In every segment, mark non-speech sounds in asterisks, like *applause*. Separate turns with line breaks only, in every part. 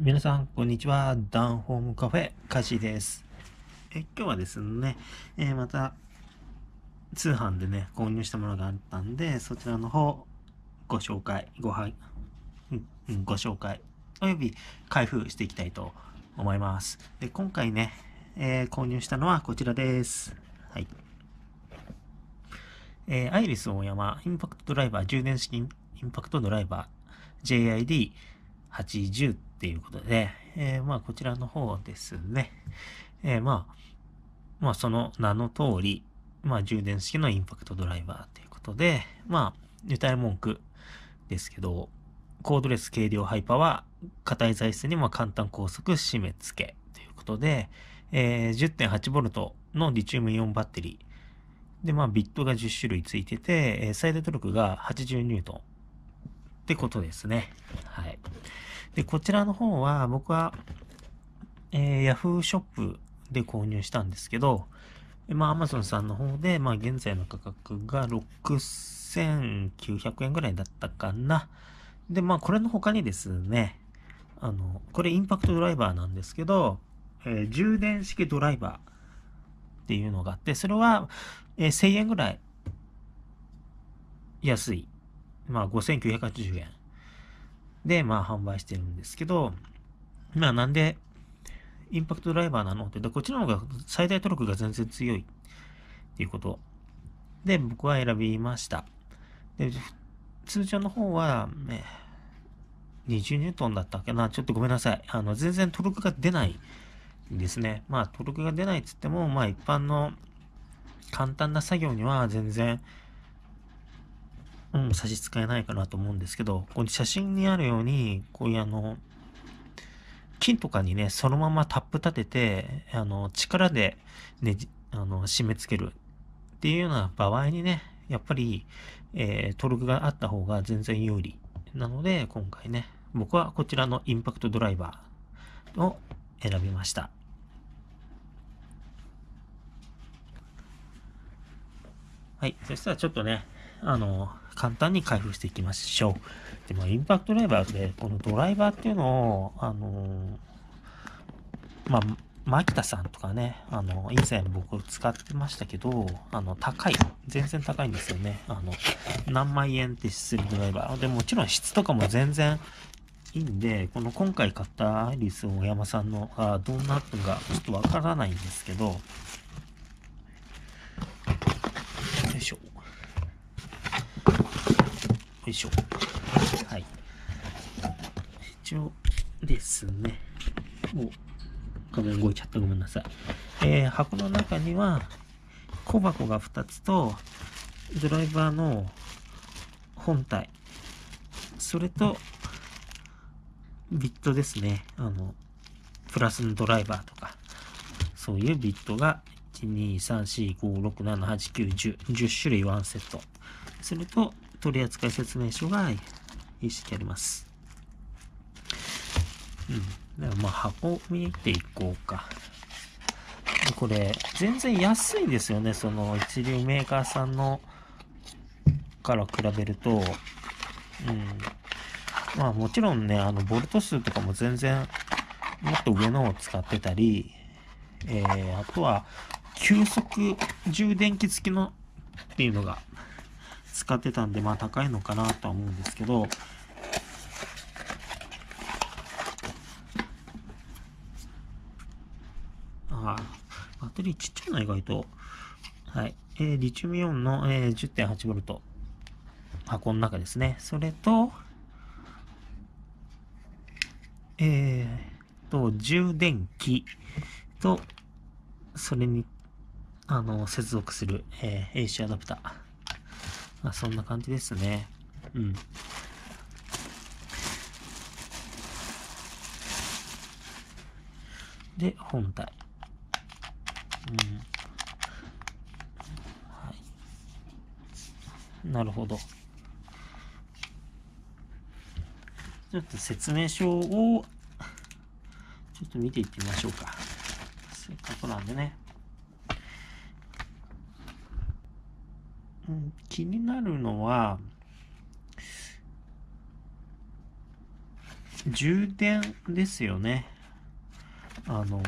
皆さん、こんにちは。ダンホームカフェ、カしです。え今日はですね、えー、また、通販でね、購入したものがあったんで、そちらの方、ご紹介、ごは、ん、ご紹介、および開封していきたいと思います。で今回ね、えー、購入したのはこちらです。はい。えー、アイリスオーヤマインパクトドライバー、充電式インパクトドライバー、JID80 ということで、えー、まあ、こちらの方ですね。えー、まあ、まあ、その名の通り、まあ、充電式のインパクトドライバーということで、まあ、歌い文句ですけど、コードレス軽量ハイパワー、硬い材質にも簡単高速締め付けということで、えー、10.8V のリチウムイオンバッテリー。で、まあ、ビットが10種類ついてて、最大トルクが80ニュートン。ってことですね。はい。で、こちらの方は僕は、えー、Yahoo ショップで購入したんですけど、まあ Amazon さんの方で、まあ現在の価格が6900円ぐらいだったかな。で、まあこれの他にですね、あの、これインパクトドライバーなんですけど、えー、充電式ドライバーっていうのがあって、それは、えー、1000円ぐらい安いまあ、5980円で、まあ、販売してるんですけど、まあ、なんで、インパクトドライバーなのって、こっちの方が最大トルクが全然強いっていうことで、僕は選びました。で、通常の方は、ね、20ニュートンだったっけなちょっとごめんなさい。あの、全然トルクが出ないですね。まあ、トルクが出ないっつっても、まあ、一般の簡単な作業には全然、うん差し支えないかなと思うんですけど、この写真にあるように、こういうあの、金とかにね、そのままタップ立てて、あの、力でね、あの、締め付けるっていうような場合にね、やっぱり、えー、トルクがあった方が全然有利。なので、今回ね、僕はこちらのインパクトドライバーを選びました。はい。そしたらちょっとね、あの、簡単に開封していきましょう。で、まインパクトドライバーで、このドライバーっていうのを、あのー、まあ、牧田さんとかね、あの、以前僕使ってましたけど、あの、高い。全然高いんですよね。あの、何万円ってするドライバー。で、もちろん質とかも全然いいんで、この今回買ったアイリス大山さんの、あどんなっかちょっとわからないんですけど、いしょ。はい。一応ですね。お、画面動いちゃった。ごめんなさい。えー、箱の中には小箱が2つと、ドライバーの本体。それと、ビットですね。あの、プラスのドライバーとか、そういうビットが、1、2、3、4、5、6、7、8、9、10。10種類1セット。それと、取扱説明書が意識あります。うん。でもまあ箱見ていこうか。これ、全然安いですよね。その一流メーカーさんのから比べると。うん。まあもちろんね、あの、ボルト数とかも全然もっと上のを使ってたり、えー、あとは、急速充電器付きのっていうのが使ってたんで、まあ高いのかなとは思うんですけど、あバッテリーちっちゃいな、意外と。はい。えー、リチウムイオンの、えー、10.8V 箱の中ですね。それと、えー、と、充電器と、それに、あの、接続する、えー、AC アダプター。まあそんな感じですね。うん。で、本体。うん。はい。なるほど。ちょっと説明書を、ちょっと見ていってみましょうか。せっかくなんでね。気になるのは、充電ですよね。あの、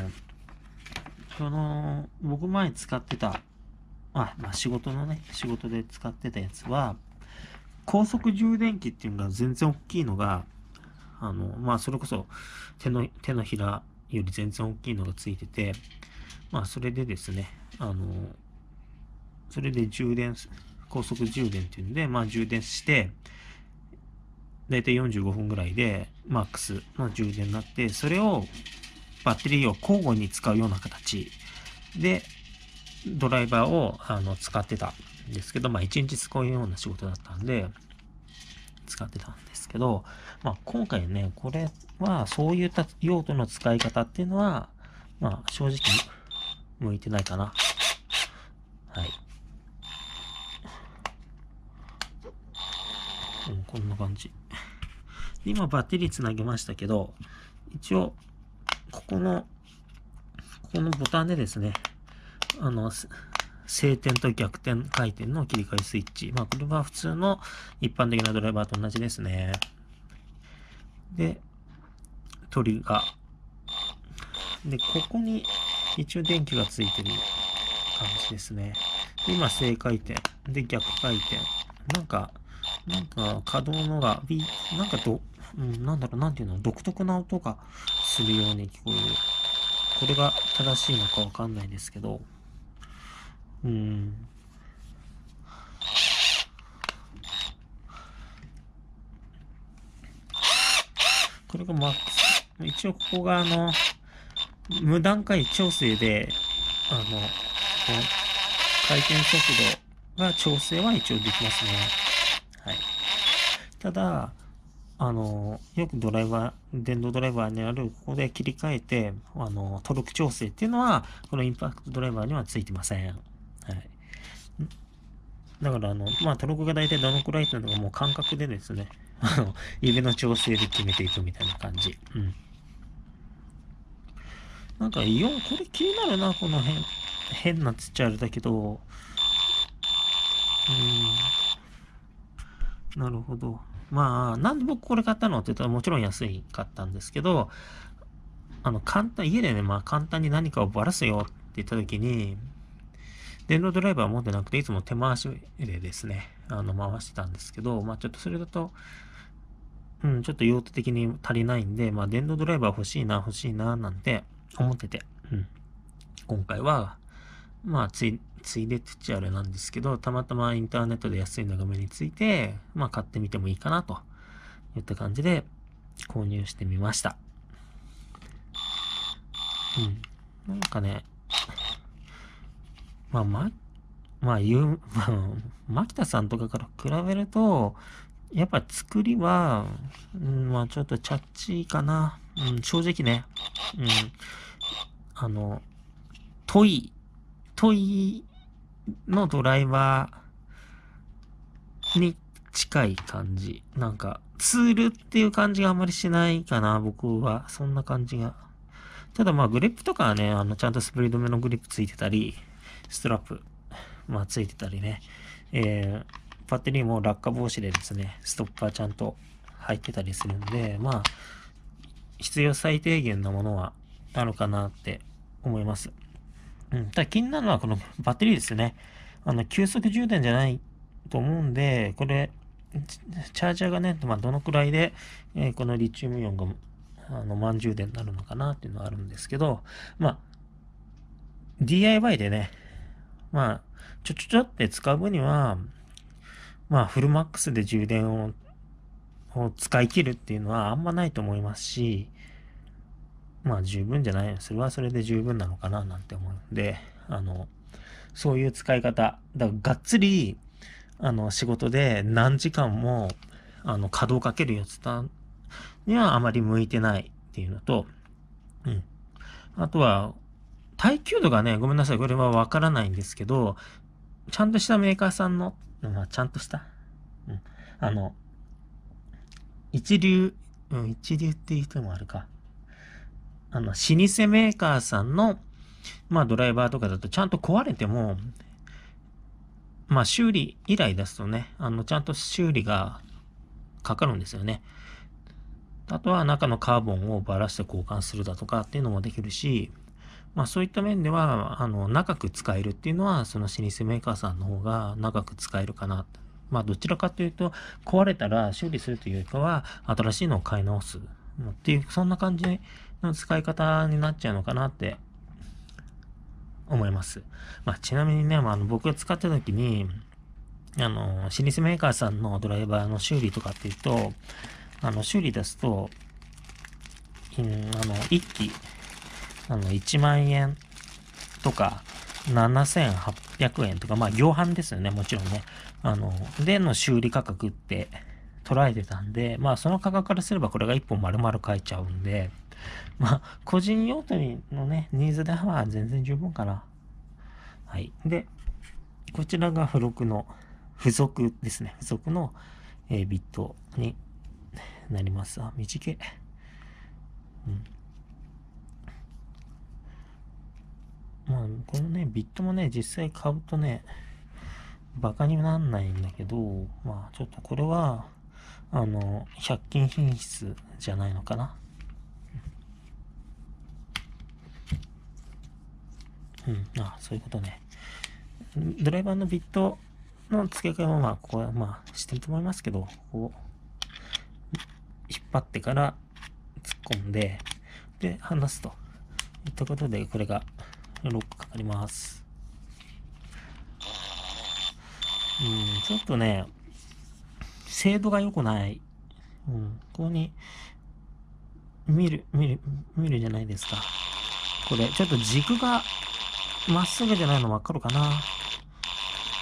その、僕前使ってた、あ、まあ、仕事のね、仕事で使ってたやつは、高速充電器っていうのが全然大きいのが、あの、まあ、それこそ手の、手のひらより全然大きいのがついてて、まあ、それでですね、あの、それで充電高速充電っていうので、まあ、充電して、だいたい45分ぐらいで、マックスの充電になって、それを、バッテリーを交互に使うような形で、ドライバーをあの使ってたんですけど、まあ、1日使うような仕事だったんで、使ってたんですけど、まあ、今回ね、これは、そういった用途の使い方っていうのは、まあ、正直、向いてないかな。はい。うん、こんな感じ。で、今バッテリーつなげましたけど、一応、ここの、ここのボタンでですね、あの、晴天と逆転回転の切り替えスイッチ。まあ、これは普通の一般的なドライバーと同じですね。で、トリガー。で、ここに一応電気がついてる感じですね。今、正回転。で、逆回転。なんか、なんか可動のが、ビなんかど、うん、なんだろう、なんていうの、独特な音がするように聞こえる。これが正しいのかわかんないですけど、うん。これがマックス。一応ここがあの、無段階調整で、あの、回転速度が調整は一応できますね。ただ、あの、よくドライバー、電動ドライバーにある、ここで切り替えて、あの、トルク調整っていうのは、このインパクトドライバーにはついてません。はい。だから、あの、まあ、トルクが大体どのくらいっていうのがもう感覚でですね、*laughs* あの、指の調整で決めていくみたいな感じ。うん。なんか、イオン、これ気になるな、この辺。変な土あれだけど、うん。なるほど。まあ、なんで僕これ買ったのって言ったらもちろん安い買ったんですけど、あの、簡単、家でね、まあ簡単に何かをばらすよって言った時に、電動ドライバー持ってなくて、いつも手回しでですね、あの、回してたんですけど、まあちょっとそれだと、うん、ちょっと用途的に足りないんで、まあ電動ドライバー欲しいな、欲しいな、なんて思ってて、うん。今回は、まあ、つい、ついでって言っちゃあれなんですけど、たまたまインターネットで安い眺めについて、まあ買ってみてもいいかなといった感じで購入してみました。うん。なんかね、まあ、ま、まあ言う、牧田さんとかから比べると、やっぱ作りは、うん、まあちょっとチャッチーかな。うん、正直ね、うん、あの、トイ、トイのドライバーに近い感じ。なんか、ツールっていう感じがあんまりしないかな、僕は。そんな感じが。ただまあ、グリップとかはね、あの、ちゃんとスプリードめのグリップついてたり、ストラップ、まあ、ついてたりね。えー、バッテリーも落下防止でですね、ストッパーちゃんと入ってたりするんで、まあ、必要最低限のものはあるかなって思います。うん、ただ気になるのはこのバッテリーですよね。あの、急速充電じゃないと思うんで、これ、チャージャーがね、まあ、どのくらいで、えー、このリチウムイオンがあの満充電になるのかなっていうのはあるんですけど、まあ、DIY でね、まあ、ちょちょちょって使う分には、まあ、フルマックスで充電をを使い切るっていうのはあんまないと思いますし、まあ十分じゃないそれはそれで十分なのかななんて思うんで、あの、そういう使い方、だからがっつり、あの、仕事で何時間も、あの、稼働かけるやつにはあまり向いてないっていうのと、うん。あとは、耐久度がね、ごめんなさい、これはわからないんですけど、ちゃんとしたメーカーさんの、まあ、ちゃんとした、うん、あの、一流、うん、一流っていう人もあるか。あの、老舗メーカーさんの、まあ、ドライバーとかだと、ちゃんと壊れても、まあ、修理依頼出すとね、あの、ちゃんと修理がかかるんですよね。あとは中のカーボンをばらして交換するだとかっていうのもできるし、まあそういった面では、あの、長く使えるっていうのは、その老舗メーカーさんの方が長く使えるかな。まあどちらかというと、壊れたら修理するというよりかは、新しいのを買い直す。っていう、そんな感じの使い方になっちゃうのかなって思います。まあ、ちなみにね、まあ、あの僕が使ってた時に、あの、老舗メーカーさんのドライバーの修理とかっていうと、あの、修理出すと、うん、あの、1機、あの、1万円とか、7800円とか、まあ、量販ですよね、もちろんね。あの、での修理価格って捉えてたんで、まあ、その価格からすればこれが1本丸々買えちゃうんで、*laughs* まあ、個人用途のね、ニーズでは全然十分かな。はい。で、こちらが付録の、付属ですね。付属の、えー、ビットになります。あ、短い。うん。まあ、このね、ビットもね、実際買うとね、バカになんないんだけど、まあ、ちょっとこれは、あの、100均品質じゃないのかな。うん、あそういうことね。ドライバーのビットの付け替えはまあ、ここはまあ、してると思いますけど、こう、引っ張ってから突っ込んで、で、離すと。いったことで、これがロックかかります。うん、ちょっとね、精度が良くない。うん、ここに、見る、見る、見るじゃないですか。これ、ちょっと軸がまっすぐじゃないのわかるかな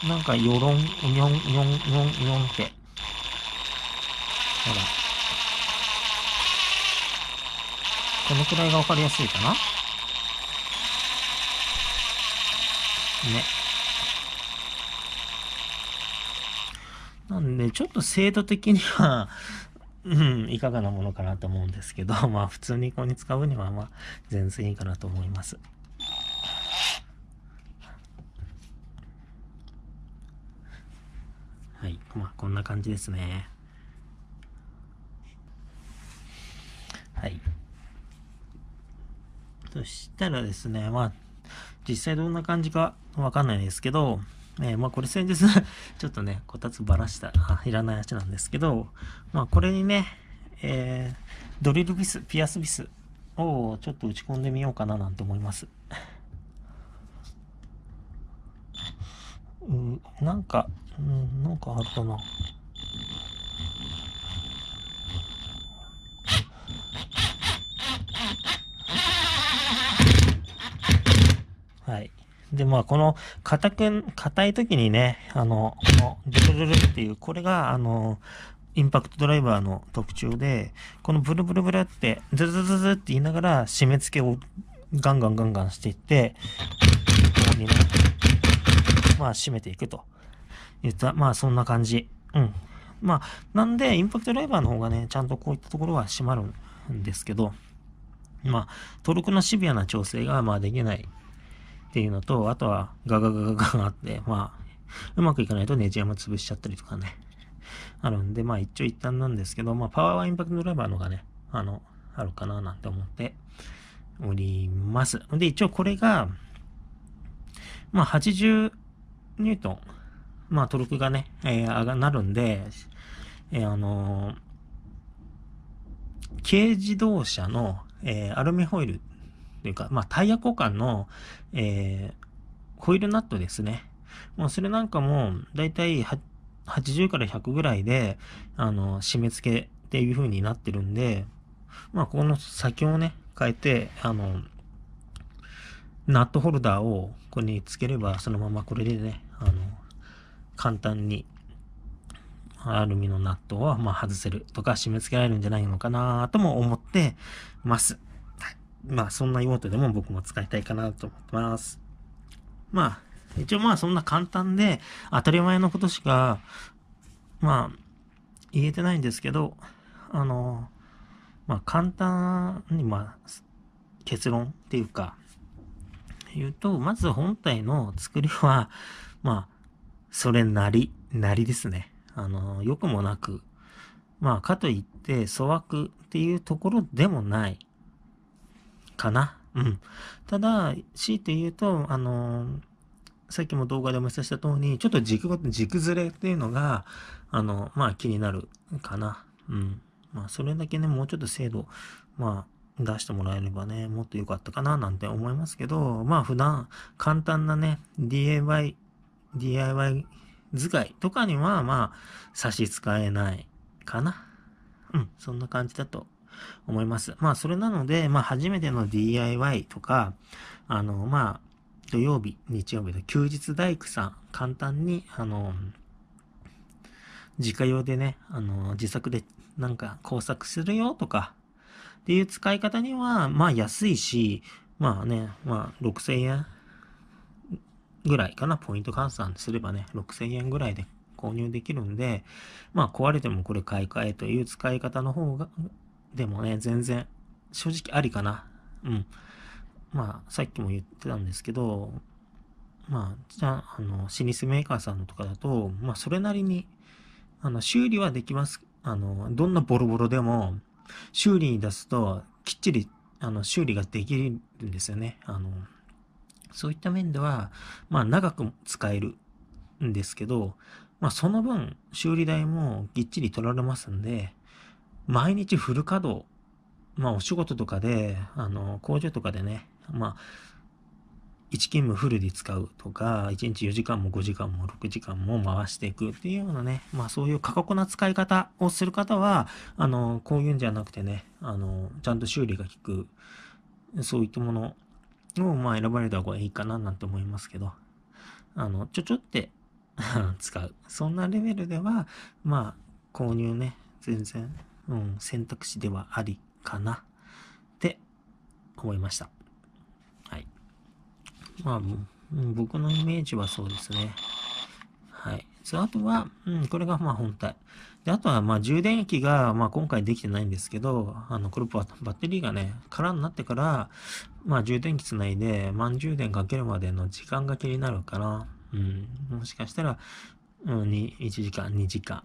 なんか、よろん、よん、よん、よん、よんって。ほら。このくらいがわかりやすいかなね。なんで、ちょっと精度的には *laughs* うん、いかがなものかなと思うんですけど、まあ普通にここに使うには、まあ全然いいかなと思います。。まあ、こんな感じですね。はい。そしたらですね、まあ、実際どんな感じかわかんないですけど、えー、まあこれ先日 *laughs* ちょっとね、こたつばらした、いらない足なんですけど、まあこれにね、えー、ドリルビス、ピアスビスをちょっと打ち込んでみようかななんて思います。うん、なんか、うんなんかあったなはいでまあこの硬く硬い時にねあのこのドルルルっていうこれがあのインパクトドライバーの特徴で、このブルブルブルって、ズズズズって言いながら、締め付けをガンガンガンガンしていって、こうにね、まあ締めていくと。言った。まあそんな感じ。うん。まあ、なんで、インパクトライバーの方がね、ちゃんとこういったところは閉まるんですけど、まあ、登録のシビアな調整が、まあ、できないっていうのと、あとは、ガガガガガがあって、まあ、うまくいかないとネジ山潰しちゃったりとかね、あるんで、まあ、一長一短なんですけど、まあ、パワーはインパクトライバーのがね、あの、あるかななんて思っております。で、一応これが、まあ、80ニュートンまあ、トルクがね、えー、がなるんで、えー、あのー、軽自動車の、えー、アルミホイルというか、まあ、タイヤ交換の、えー、ホイールナットですね。もうそれなんかも、だいたい80から100ぐらいで、あの、締め付けっていう風になってるんで、まあ、この先をね、変えて、あの、ナットホルダーをここにつければ、そのままこれでね、あの、簡単にアルミのナットをま外せるとか締め付けられるんじゃないのかなとも思ってます。はい、まあそんな妹でも僕も使いたいかなと思ってます。まあ一応まあそんな簡単で当たり前のことしかまあ言えてないんですけどあのまあ簡単にまあ結論っていうか言うとまず本体の作りはまあそれなり、なりですね。あの、良くもなく、まあ、かといって、粗悪っていうところでもない、かな。うん。ただ、強いて言うと、あのさっきも動画でお見せした通り、ちょっと軸ごと、軸ずれっていうのが、あの、まあ、気になるかな。うん。まあ、それだけね、もうちょっと精度、まあ、出してもらえればね、もっと良かったかな、なんて思いますけど、まあ、普段、簡単なね、DIY DIY 使いとかには、まあ、差し支えないかな。うん、そんな感じだと思います。まあ、それなので、まあ、初めての DIY とか、あの、まあ、土曜日、日曜日の休日大工さん、簡単に、あの、自家用でね、あの、自作でなんか工作するよとか、っていう使い方には、まあ安いし、まあね、まあ6000円ぐらいかな、ポイント換算すればね、6000円ぐらいで購入できるんで、まあ壊れてもこれ買い替えという使い方の方が、でもね、全然正直ありかな。うん。まあさっきも言ってたんですけど、まあ、じゃあ、あの、老舗メーカーさんとかだと、まあそれなりに、あの、修理はできます。あの、どんなボロボロでも、修理に出すと、きっちり、あの、修理ができるんですよね。あの、そういった面では、まあ長く使えるんですけど、まあその分修理代もぎっちり取られますんで、毎日フル稼働、まあお仕事とかで、あの、工場とかでね、まあ、1勤務フルで使うとか、1日4時間も5時間も6時間も回していくっていうようなね、まあそういう過酷な使い方をする方は、あの、こういうんじゃなくてね、あの、ちゃんと修理が効く、そういったものもうまあ選ばれた方がいいかななんて思いますけど、あの、ちょちょって *laughs* 使う。そんなレベルでは、まあ、購入ね、全然、うん、選択肢ではありかなって思いました。はい。まあ、僕のイメージはそうですね。はい。そあとは、うん、これがまあ本体。で、あとはまあ充電器がまあ今回できてないんですけど、あの、これバッテリーがね、空になってから、まあ充電器つないで満充電かけるまでの時間が気になるから、うん、もしかしたら、うん、1時間、2時間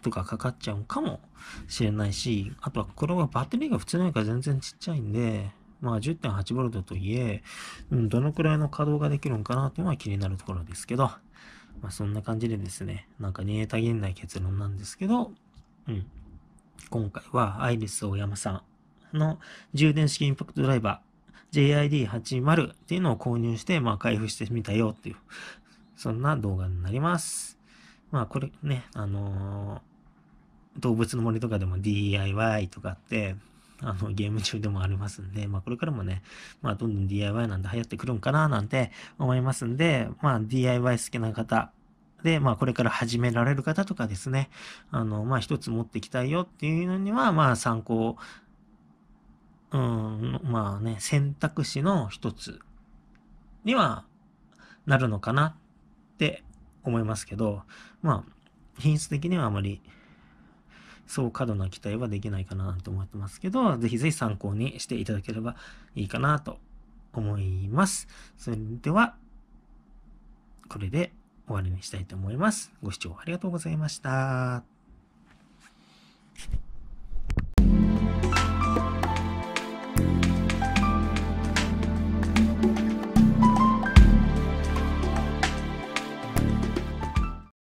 とかかかっちゃうかもしれないし、あとはこれはバッテリーが普通のよりか全然ちっちゃいんで、まあ 10.8V といえ、うん、どのくらいの稼働ができるのかなっていうのは気になるところですけど、まあ、そんな感じでですね、なんか煮えたげんない結論なんですけど、うん。今回はアイリスオーヤマさんの充電式インパクトドライバー JID80 っていうのを購入して、まあ、開封してみたよっていう、そんな動画になります。まあ、これね、あのー動物の森とかでも DIY とかってあの、ゲーム中でもありますんで、まあ、これからもね、まあ、どんどん DIY なんで流行ってくるんかな、なんて思いますんで、まあ、DIY 好きな方、で、まあ、これから始められる方とかですね、あの、まあ、一つ持ってきたいよっていうのには、まあ、参考、うん、まあね、選択肢の一つにはなるのかなって思いますけど、まあ、品質的にはあまり、そう過度な期待はできないかなと思ってますけど、ぜひぜひ参考にしていただければいいかなと思います。それでは、これで終わりにしたいと思います。ご視聴ありがとうございました。